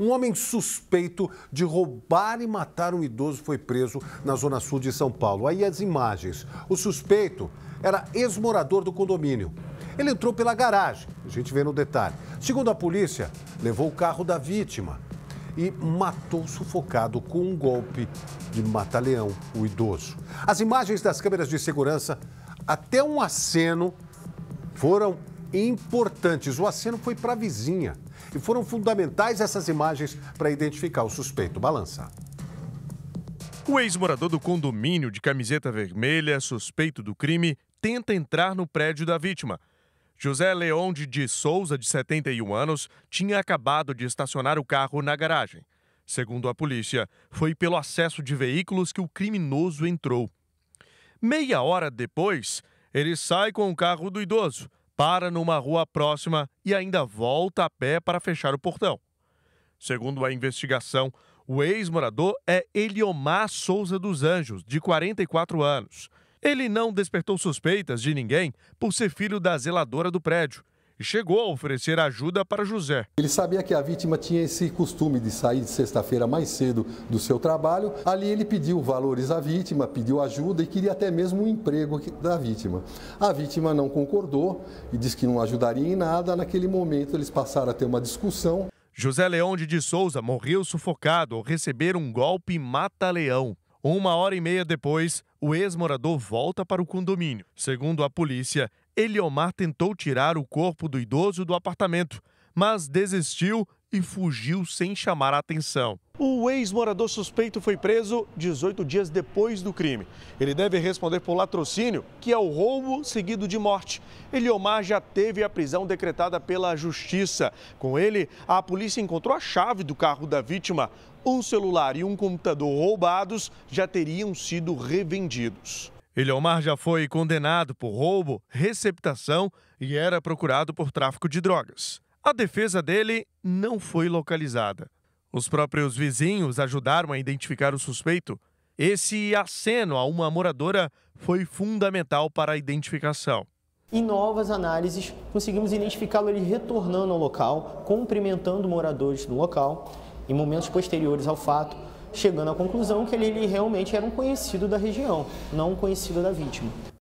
Um homem suspeito de roubar e matar um idoso foi preso na zona sul de São Paulo. Aí as imagens. O suspeito era ex-morador do condomínio. Ele entrou pela garagem, a gente vê no detalhe. Segundo a polícia, levou o carro da vítima e matou sufocado com um golpe de mataleão o idoso. As imagens das câmeras de segurança, até um aceno, foram importantes. O aceno foi para a vizinha e foram fundamentais essas imagens para identificar o suspeito. Balança. O ex-morador do condomínio de camiseta vermelha, suspeito do crime, tenta entrar no prédio da vítima. José Leonde de Souza, de 71 anos, tinha acabado de estacionar o carro na garagem. Segundo a polícia, foi pelo acesso de veículos que o criminoso entrou. Meia hora depois, ele sai com o carro do idoso para numa rua próxima e ainda volta a pé para fechar o portão. Segundo a investigação, o ex-morador é Eliomar Souza dos Anjos, de 44 anos. Ele não despertou suspeitas de ninguém por ser filho da zeladora do prédio e chegou a oferecer ajuda para José. Ele sabia que a vítima tinha esse costume de sair de sexta-feira mais cedo do seu trabalho. Ali ele pediu valores à vítima, pediu ajuda e queria até mesmo um emprego da vítima. A vítima não concordou e disse que não ajudaria em nada. Naquele momento eles passaram a ter uma discussão. José Leonde de Souza morreu sufocado ao receber um golpe mata-leão. Uma hora e meia depois, o ex-morador volta para o condomínio. Segundo a polícia, Eliomar tentou tirar o corpo do idoso do apartamento, mas desistiu e fugiu sem chamar a atenção. O ex-morador suspeito foi preso 18 dias depois do crime. Ele deve responder por latrocínio, que é o roubo seguido de morte. Eliomar já teve a prisão decretada pela justiça. Com ele, a polícia encontrou a chave do carro da vítima. Um celular e um computador roubados já teriam sido revendidos. Eliomar já foi condenado por roubo, receptação e era procurado por tráfico de drogas. A defesa dele não foi localizada. Os próprios vizinhos ajudaram a identificar o suspeito. Esse aceno a uma moradora foi fundamental para a identificação. Em novas análises, conseguimos identificá-lo ele retornando ao local, cumprimentando moradores no local. Em momentos posteriores ao fato, chegando à conclusão que ele, realmente era um conhecido da região, não um conhecido da vítima.